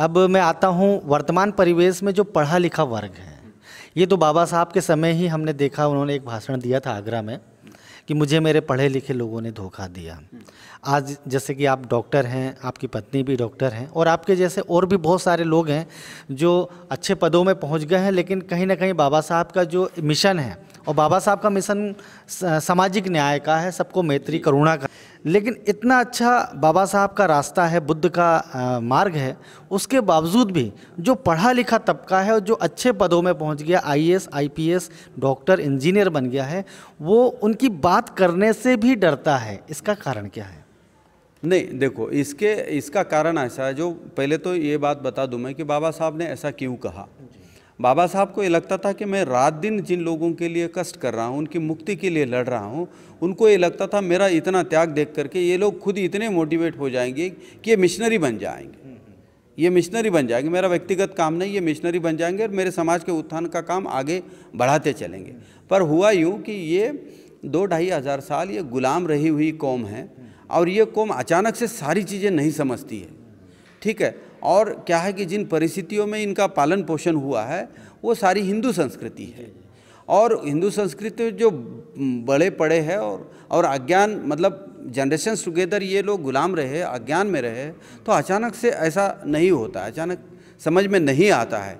अब मैं आता हूँ वर्तमान परिवेश में जो पढ़ा लिखा वर्ग है ये तो बाबा साहब के समय ही हमने देखा उन्होंने एक भाषण दिया था आगरा में कि मुझे मेरे पढ़े लिखे लोगों ने धोखा दिया आज जैसे कि आप डॉक्टर हैं आपकी पत्नी भी डॉक्टर हैं और आपके जैसे और भी बहुत सारे लोग हैं जो अच्छे पदों में पहुंच गए हैं लेकिन कहीं ना कहीं बाबा साहब का जो मिशन है और बाबा साहब का मिशन सामाजिक न्याय का है सबको मैत्री करुणा का लेकिन इतना अच्छा बाबा साहब का रास्ता है बुद्ध का आ, मार्ग है उसके बावजूद भी जो पढ़ा लिखा तबका है और जो अच्छे पदों में पहुंच गया आईएएस, आईपीएस, डॉक्टर इंजीनियर बन गया है वो उनकी बात करने से भी डरता है इसका कारण क्या है नहीं देखो इसके इसका कारण ऐसा है जो पहले तो ये बात बता दूँ मैं कि बाबा साहब ने ऐसा क्यों कहा बाबा साहब को ये लगता था कि मैं रात दिन जिन लोगों के लिए कष्ट कर रहा हूँ उनकी मुक्ति के लिए लड़ रहा हूँ उनको ये लगता था मेरा इतना त्याग देख करके ये लोग खुद इतने मोटिवेट हो जाएंगे कि ये मिशनरी बन जाएंगे हम्म, हम्म। ये मिशनरी बन जाएंगे मेरा व्यक्तिगत काम नहीं ये मिशनरी बन जाएंगे और मेरे समाज के उत्थान का काम आगे बढ़ाते चलेंगे पर हुआ यूँ कि ये दो ढाई हज़ार साल ये गुलाम रही हुई कौम है और ये कौम अचानक से सारी चीज़ें नहीं समझती है ठीक है और क्या है कि जिन परिस्थितियों में इनका पालन पोषण हुआ है वो सारी हिंदू संस्कृति है और हिंदू संस्कृति जो बड़े पड़े हैं और और अज्ञान मतलब जनरेशन टुगेदर ये लोग गुलाम रहे अज्ञान में रहे तो अचानक से ऐसा नहीं होता अचानक समझ में नहीं आता है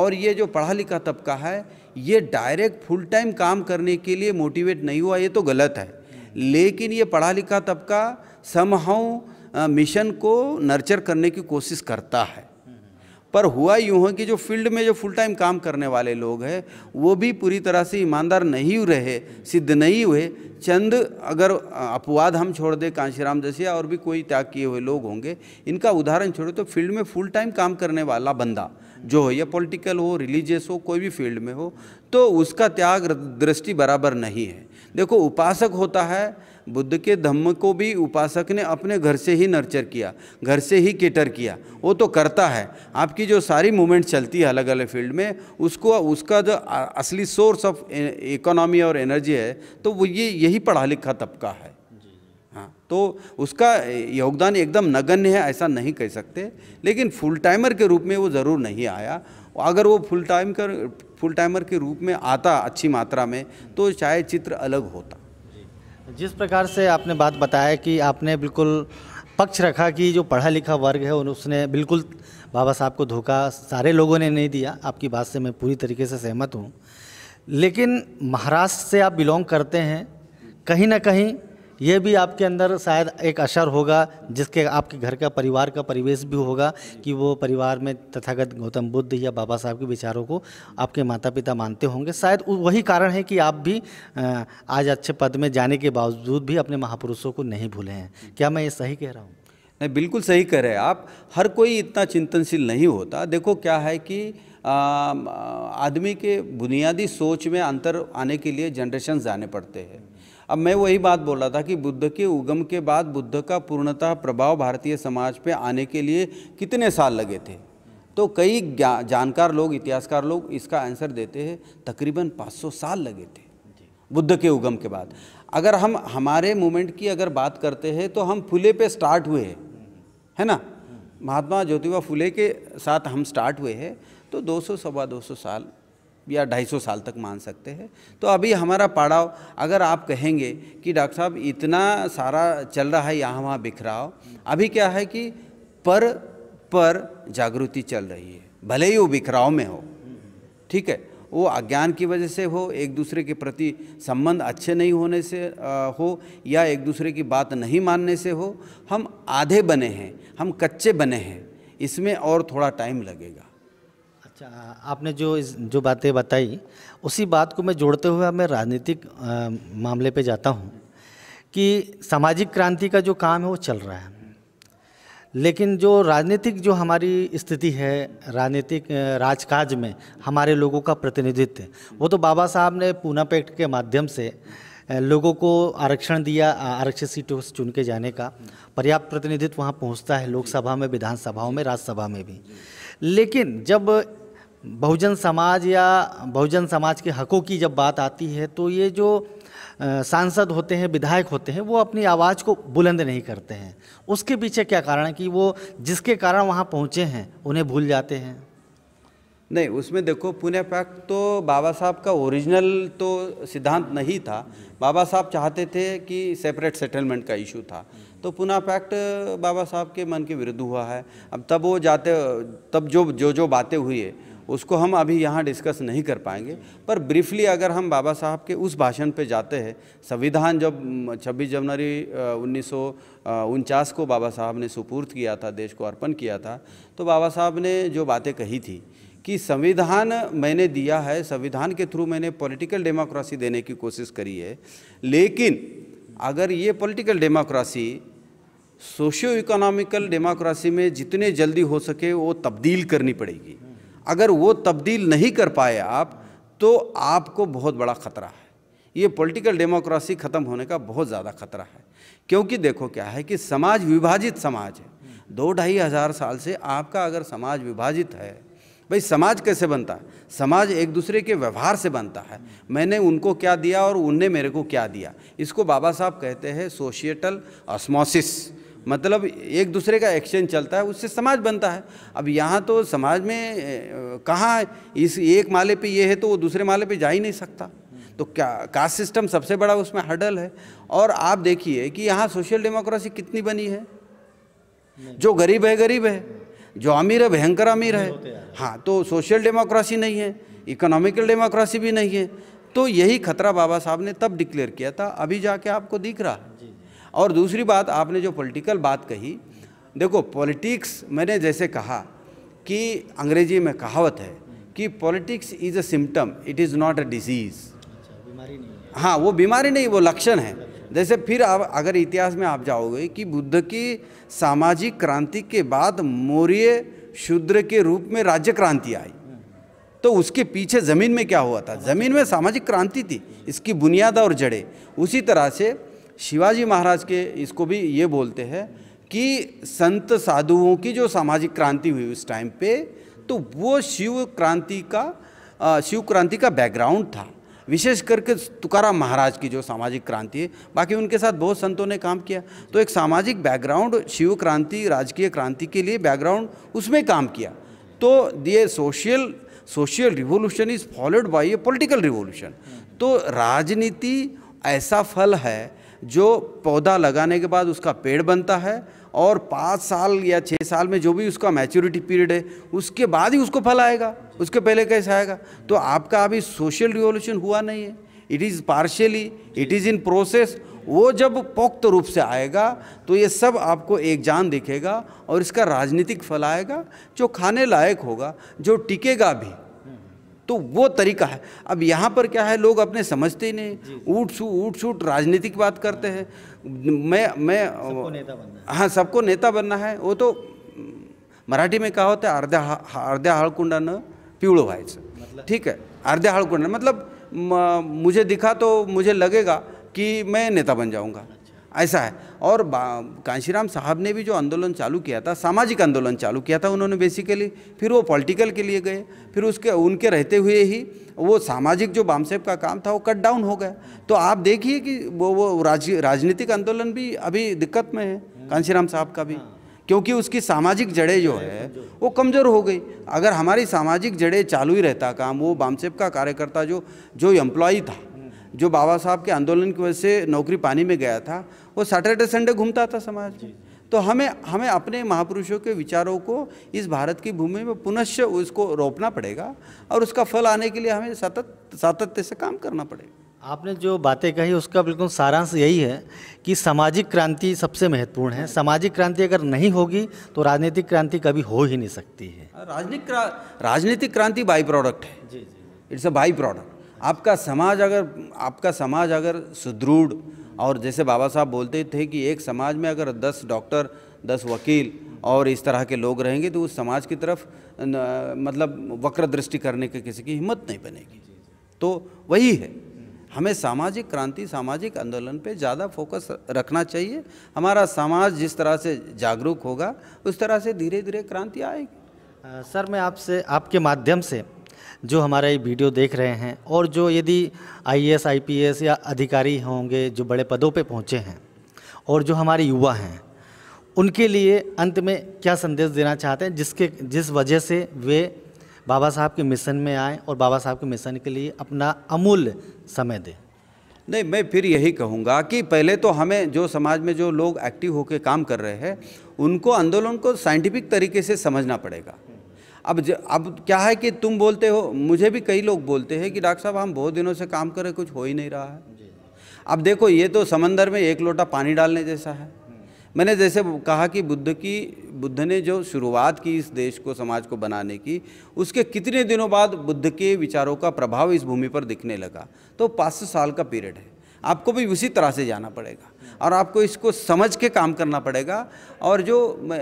और ये जो पढ़ा लिखा तबका है ये डायरेक्ट फुल टाइम काम करने के लिए मोटिवेट नहीं हुआ ये तो गलत है लेकिन ये पढ़ा लिखा तबका समहाँ मिशन को नर्चर करने की कोशिश करता है पर हुआ यूँ है कि जो फील्ड में जो फुल टाइम काम करने वाले लोग हैं वो भी पूरी तरह से ईमानदार नहीं रहे सिद्ध नहीं हुए चंद अगर अपवाद हम छोड़ दें कांशीराम जैसे और भी कोई त्याग किए हुए लोग होंगे इनका उदाहरण छोड़ो तो फील्ड में फुल टाइम काम करने वाला बंदा जो हो या पॉलिटिकल हो रिलीजियस हो कोई भी फील्ड में हो तो उसका त्याग दृष्टि बराबर नहीं है देखो उपासक होता है बुद्ध के धम्म को भी उपासक ने अपने घर से ही नर्चर किया घर से ही केटर किया वो तो करता है आपकी जो सारी मूवमेंट चलती है अलग अलग फील्ड में उसको उसका जो असली सोर्स ऑफ इकोनॉमी और एनर्जी है तो वो ये यही पढ़ा लिखा तबका है हाँ तो उसका योगदान एकदम नगण्य है ऐसा नहीं कह सकते लेकिन फुल टाइमर के रूप में वो ज़रूर नहीं आया अगर वो फुल टाइम कर फुल टाइमर के रूप में आता अच्छी मात्रा में तो शायद चित्र अलग होता जिस प्रकार से आपने बात बताया कि आपने बिल्कुल पक्ष रखा कि जो पढ़ा लिखा वर्ग है उसने बिल्कुल बाबा साहब को धोखा सारे लोगों ने नहीं दिया आपकी बात से मैं पूरी तरीके से सहमत हूँ लेकिन महाराष्ट्र से आप बिलोंग करते हैं कहीं ना कहीं ये भी आपके अंदर शायद एक असर होगा जिसके आपके घर का परिवार का परिवेश भी होगा कि वो परिवार में तथागत गौतम बुद्ध या बाबा साहब के विचारों को आपके माता पिता मानते होंगे शायद वही कारण है कि आप भी आज अच्छे पद में जाने के बावजूद भी अपने महापुरुषों को नहीं भूले हैं क्या मैं ये सही कह रहा हूँ नहीं बिल्कुल सही कह रहे हैं आप हर कोई इतना चिंतनशील नहीं होता देखो क्या है कि आदमी के बुनियादी सोच में अंतर आने के लिए जनरेशन जाने पड़ते हैं अब मैं वही बात बोल रहा था कि बुद्ध के उगम के बाद बुद्ध का पूर्णतः प्रभाव भारतीय समाज पे आने के लिए कितने साल लगे थे तो कई जानकार लोग इतिहासकार लोग इसका आंसर देते हैं तकरीबन 500 साल लगे थे बुद्ध के उगम के बाद अगर हम हमारे मूवमेंट की अगर बात करते हैं तो हम फुले पे स्टार्ट हुए हैं है ना हम्म। महात्मा ज्योतिबा फुले के साथ हम स्टार्ट हुए हैं तो 200 सवा 200 साल या ढाई सौ साल तक मान सकते हैं तो अभी हमारा पड़ाव अगर आप कहेंगे कि डॉक्टर साहब इतना सारा चल रहा है यहाँ वहाँ बिखराव अभी क्या है कि पर पर जागृति चल रही है भले ही वो बिखराव में हो ठीक है वो अज्ञान की वजह से हो एक दूसरे के प्रति संबंध अच्छे नहीं होने से आ, हो या एक दूसरे की बात नहीं मानने से हो हम आधे बने हैं हम कच्चे बने हैं इसमें और थोड़ा टाइम लगेगा अच्छा आपने जो इस जो बातें बताई उसी बात को मैं जोड़ते हुए मैं राजनीतिक मामले पे जाता हूँ कि सामाजिक क्रांति का जो काम है वो चल रहा है लेकिन जो राजनीतिक जो हमारी स्थिति है राजनीतिक राजकाज में हमारे लोगों का प्रतिनिधित्व वो तो बाबा साहब ने पूना पैक्ट के माध्यम से लोगों को आरक्षण दिया आरक्षित सीटों से चुन के जाने का पर्याप्त प्रतिनिधित्व वहाँ पहुँचता है लोकसभा में विधानसभाओं में राज्यसभा में भी लेकिन जब बहुजन समाज या बहुजन समाज के हकों की जब बात आती है तो ये जो सांसद होते हैं विधायक होते हैं वो अपनी आवाज़ को बुलंद नहीं करते हैं उसके पीछे क्या कारण है कि वो जिसके कारण वहाँ पहुँचे हैं उन्हें भूल जाते हैं नहीं उसमें देखो पुण्य पैक्ट तो बाबा साहब का ओरिजिनल तो सिद्धांत नहीं था बाबा साहब चाहते थे कि सेपरेट सेटलमेंट का इशू था तो पुनः पैक्ट बाबा साहब के मन के विरुद्ध हुआ है अब तब वो जाते तब जो जो जो बातें हुई है उसको हम अभी यहाँ डिस्कस नहीं कर पाएंगे पर ब्रीफली अगर हम बाबा साहब के उस भाषण पे जाते हैं संविधान जब 26 जनवरी उन्नीस को बाबा साहब ने सुपूर्द किया था देश को अर्पण किया था तो बाबा साहब ने जो बातें कही थी कि संविधान मैंने दिया है संविधान के थ्रू मैंने पॉलिटिकल डेमोक्रेसी देने की कोशिश करी है लेकिन अगर ये political democracy socio economical democracy में जितने जल्दी हो सके वो तब्दील करनी पड़ेगी अगर वो तब्दील नहीं कर पाए आप तो आपको बहुत बड़ा खतरा है ये पॉलिटिकल डेमोक्रेसी ख़त्म होने का बहुत ज़्यादा खतरा है क्योंकि देखो क्या है कि समाज विभाजित समाज है दो ढाई हज़ार साल से आपका अगर समाज विभाजित है भाई समाज कैसे बनता है समाज एक दूसरे के व्यवहार से बनता है मैंने उनको क्या दिया और उनने मेरे को क्या दिया इसको बाबा साहब कहते हैं सोशिएटल असमोसिस मतलब एक दूसरे का एक्सचेंज चलता है उससे समाज बनता है अब यहाँ तो समाज में कहाँ इस एक माले पे ये है तो वो दूसरे माले पे जा ही नहीं सकता तो क्या कास्ट सिस्टम सबसे बड़ा उसमें हडल है और आप देखिए कि यहाँ सोशल डेमोक्रेसी कितनी बनी है जो गरीब है गरीब है जो अमीर है भयंकर अमीर है हाँ तो सोशल डेमोक्रेसी नहीं है इकोनॉमिकल डेमोक्रेसी भी नहीं है तो यही खतरा बाबा साहब ने तब डिक्लेयर किया था अभी जाके आपको दिख रहा है और दूसरी बात आपने जो पॉलिटिकल बात कही देखो पॉलिटिक्स मैंने जैसे कहा कि अंग्रेजी में कहावत है कि politics is a symptom it is not a disease हाँ वो बीमारी नहीं वो लक्षण है जैसे फिर आप अगर इतिहास में आप जाओगे कि बुद्ध की सामाजिक क्रांति के बाद मौर्य शूद्र के रूप में राज्य क्रांति आई तो उसके पीछे ज़मीन में क्या हुआ था ज़मीन में सामाजिक क्रांति थी इसकी बुनियाद और जड़ें उसी तरह से शिवाजी महाराज के इसको भी ये बोलते हैं कि संत साधुओं की जो सामाजिक क्रांति हुई उस टाइम पे तो वो शिव क्रांति का शिव क्रांति का बैकग्राउंड था विशेष करके तुकारा महाराज की जो सामाजिक क्रांति है बाकी उनके साथ बहुत संतों ने काम किया तो एक सामाजिक बैकग्राउंड शिव क्रांति राजकीय क्रांति के लिए बैकग्राउंड उसमें काम किया तो ये social social revolution is followed by a political revolution तो राजनीति ऐसा फल है जो पौधा लगाने के बाद उसका पेड़ बनता है और पाँच साल या छः साल में जो भी उसका मैच्योरिटी पीरियड है उसके बाद ही उसको फल आएगा उसके पहले कैसे आएगा तो आपका अभी सोशल रिवोल्यूशन हुआ नहीं है it is partially it is in process वो जब पोक्त रूप से आएगा तो ये सब आपको एक जान दिखेगा और इसका राजनीतिक फल आएगा जो खाने लायक होगा जो टिकेगा भी तो वो तरीका है अब यहाँ पर क्या है लोग अपने समझते ही नहीं ऊट छू ऊट छूट राजनीतिक बात करते हैं मैं मैं हाँ सबको नेता बनना है वो तो मराठी में कहा होता है अर्ध्या अर्ध्या पीड़ो पिवळं से मतलब? ठीक है अर्ध्या हड़कुंडा मतलब मुझे दिखा तो मुझे लगेगा कि मैं नेता बन जाऊँगा ऐसा है और कांशीराम साहब ने भी जो आंदोलन चालू किया था सामाजिक आंदोलन चालू किया था उन्होंने बेसिकली फिर वो पॉलिटिकल के लिए गए फिर उसके उनके रहते हुए ही वो सामाजिक जो बामसेब का काम था वो कट डाउन हो गया तो आप देखिए कि वो वो राज राजनीतिक आंदोलन भी अभी दिक्कत में है कांशीराम साहब का भी क्योंकि उसकी सामाजिक जड़ें जो है वो कमज़ोर हो गई अगर हमारी सामाजिक जड़ें चालू ही रहता काम वो बामसेब का कार्यकर्ता जो जो एम्प्लॉय था जो बाबा साहब के आंदोलन की वजह से नौकरी पानी में गया था वो सैटरडे संडे घूमता था समाज तो हमें हमें अपने महापुरुषों के विचारों को इस भारत की भूमि में पुनश्च उसको रोपना पड़ेगा और उसका फल आने के लिए हमें सतत सातत्य से काम करना पड़ेगा आपने जो बातें कही उसका बिल्कुल सारांश यही है कि सामाजिक क्रांति सबसे महत्वपूर्ण है सामाजिक क्रांति अगर नहीं होगी तो राजनीतिक क्रांति कभी हो ही नहीं सकती है राजनीतिक क्रा, राजनीतिक क्रांति बाई प्रोडक्ट है जी जी इट्स अ बाई प्रोडक्ट आपका समाज अगर आपका समाज अगर सुदृढ़ और जैसे बाबा साहब बोलते थे कि एक समाज में अगर दस डॉक्टर दस वकील और इस तरह के लोग रहेंगे तो उस समाज की तरफ न, मतलब वक्र दृष्टि करने की किसी की हिम्मत नहीं बनेगी तो वही है हमें सामाजिक क्रांति सामाजिक आंदोलन पे ज़्यादा फोकस रखना चाहिए हमारा समाज जिस तरह से जागरूक होगा उस तरह से धीरे धीरे क्रांति आएगी सर मैं आपसे आपके माध्यम से जो हमारा ये वीडियो देख रहे हैं और जो यदि आईएएस आईपीएस या अधिकारी होंगे जो बड़े पदों पे पहुँचे हैं और जो हमारे युवा हैं उनके लिए अंत में क्या संदेश देना चाहते हैं जिसके जिस वजह से वे बाबा साहब के मिशन में आएँ और बाबा साहब के मिशन के लिए अपना अमूल्य समय दें नहीं मैं फिर यही कहूँगा कि पहले तो हमें जो समाज में जो लोग एक्टिव होकर काम कर रहे हैं उनको आंदोलन को साइंटिफिक तरीके से समझना पड़ेगा अब ज, अब क्या है कि तुम बोलते हो मुझे भी कई लोग बोलते हैं कि डॉक्टर साहब हम बहुत दिनों से काम कर रहे कुछ हो ही नहीं रहा है अब देखो ये तो समंदर में एक लोटा पानी डालने जैसा है हम्म। मैंने जैसे कहा कि बुद्ध की बुद्ध ने जो शुरुआत की इस देश को समाज को बनाने की उसके कितने दिनों बाद बुद्ध के विचारों का प्रभाव इस भूमि पर दिखने लगा तो पाँच सौ साल का पीरियड है आपको भी उसी तरह से जाना पड़ेगा और आपको इसको समझ के काम करना पड़ेगा और जो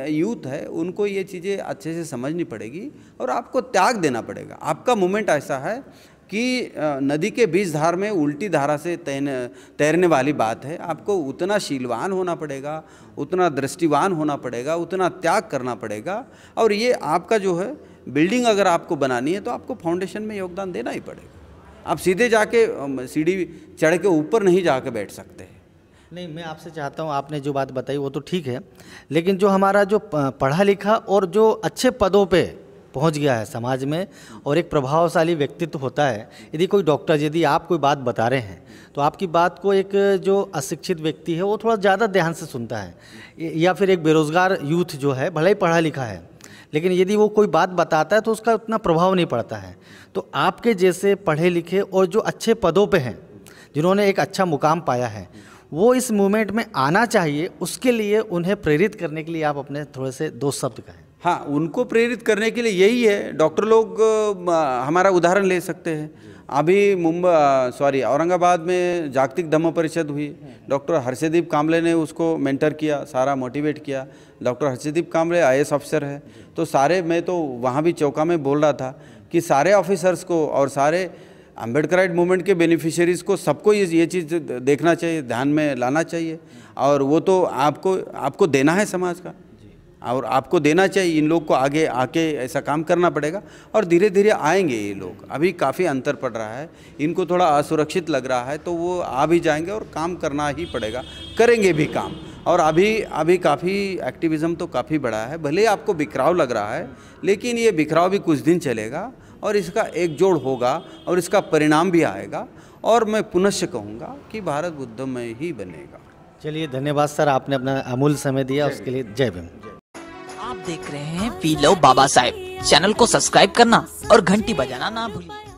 यूथ है उनको ये चीज़ें अच्छे से समझनी पड़ेगी और आपको त्याग देना पड़ेगा आपका मोमेंट ऐसा है कि नदी के बीच धार में उल्टी धारा से तैरने तैरने वाली बात है आपको उतना शीलवान होना पड़ेगा उतना दृष्टिवान होना पड़ेगा उतना त्याग करना पड़ेगा और ये आपका जो है बिल्डिंग अगर आपको बनानी है तो आपको फाउंडेशन में योगदान देना ही पड़ेगा आप सीधे जाके सीढ़ी चढ़ के ऊपर नहीं जाके बैठ सकते नहीं मैं आपसे चाहता हूँ आपने जो बात बताई वो तो ठीक है लेकिन जो हमारा जो पढ़ा लिखा और जो अच्छे पदों पे पहुँच गया है समाज में और एक प्रभावशाली व्यक्तित्व होता है यदि कोई डॉक्टर यदि आप कोई बात बता रहे हैं तो आपकी बात को एक जो अशिक्षित व्यक्ति है वो थोड़ा ज़्यादा ध्यान से सुनता है या फिर एक बेरोज़गार यूथ जो है भले ही पढ़ा लिखा है लेकिन यदि वो कोई बात बताता है तो उसका उतना प्रभाव नहीं पड़ता है तो आपके जैसे पढ़े लिखे और जो अच्छे पदों पे हैं जिन्होंने एक अच्छा मुकाम पाया है वो इस मूवमेंट में आना चाहिए उसके लिए उन्हें प्रेरित करने के लिए आप अपने थोड़े से दो शब्द कहें हाँ उनको प्रेरित करने के लिए यही है डॉक्टर लोग हमारा उदाहरण ले सकते हैं अभी मुंबई सॉरी औरंगाबाद में जागतिक धम्म परिषद हुई डॉक्टर हर्षदीप कामले ने उसको मेंटर किया सारा मोटिवेट किया डॉक्टर हर्षदीप कामरे आई ऑफिसर है तो सारे मैं तो वहाँ भी चौका में बोल रहा था कि सारे ऑफिसर्स को और सारे अम्बेडकराइट मूवमेंट के बेनिफिशरीज़ को सबको ये ये चीज़ देखना चाहिए ध्यान में लाना चाहिए और वो तो आपको आपको देना है समाज का और आपको देना चाहिए इन लोग को आगे आके ऐसा काम करना पड़ेगा और धीरे धीरे आएंगे ये लोग अभी काफ़ी अंतर पड़ रहा है इनको थोड़ा असुरक्षित लग रहा है तो वो आ भी जाएंगे और काम करना ही पड़ेगा करेंगे भी काम और अभी अभी काफ़ी एक्टिविज़म तो काफ़ी बड़ा है भले ही आपको बिखराव लग रहा है लेकिन ये बिखराव भी कुछ दिन चलेगा और इसका एक जोड़ होगा और इसका परिणाम भी आएगा और मैं पुनश्च कहूँगा कि भारत बुद्धमय ही बनेगा चलिए धन्यवाद सर आपने अपना अमूल समय दिया उसके लिए जय भीम आप देख रहे हैं P love Baba Saheb channel को सब्सक्राइब करना और घंटी बजाना ना भूलिए